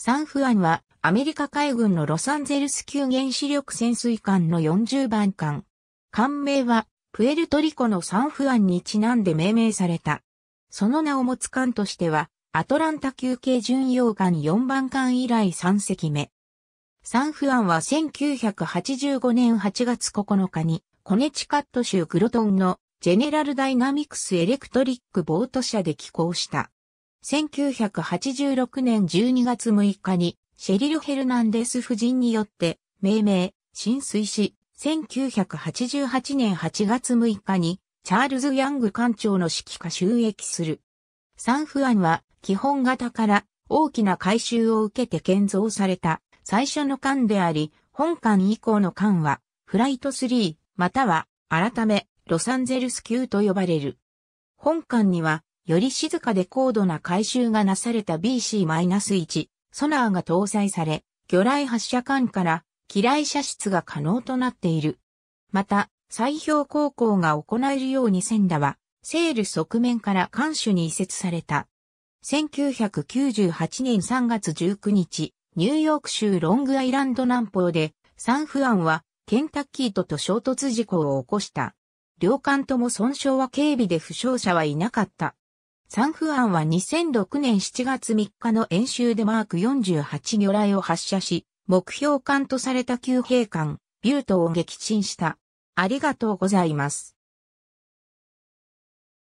サンフアンはアメリカ海軍のロサンゼルス級原子力潜水艦の40番艦。艦名はプエルトリコのサンフアンにちなんで命名された。その名を持つ艦としてはアトランタ級系巡洋艦4番艦以来3隻目。サンフアンは1985年8月9日にコネチカット州グロトンのジェネラルダイナミクスエレクトリックボート社で寄港した。1986年12月6日に、シェリル・ヘルナンデス夫人によって、命名、浸水し、1988年8月6日に、チャールズ・ヤング艦長の指揮下収益する。サンフアンは、基本型から大きな改修を受けて建造された最初の艦であり、本艦以降の艦は、フライト3、または、改め、ロサンゼルス級と呼ばれる。本艦には、より静かで高度な回収がなされた BC-1 ソナーが搭載され、魚雷発射管から機雷射出が可能となっている。また、砕氷航行が行えるようにセンダは、セール側面から艦首に移設された。1998年3月19日、ニューヨーク州ロングアイランド南方で、サンフアンはケンタッキーとと衝突事故を起こした。両艦とも損傷は警備で負傷者はいなかった。サンフアンは2006年7月3日の演習でマーク48魚雷を発射し、目標艦とされた旧兵艦、ビュートを撃沈した。ありがとうございます。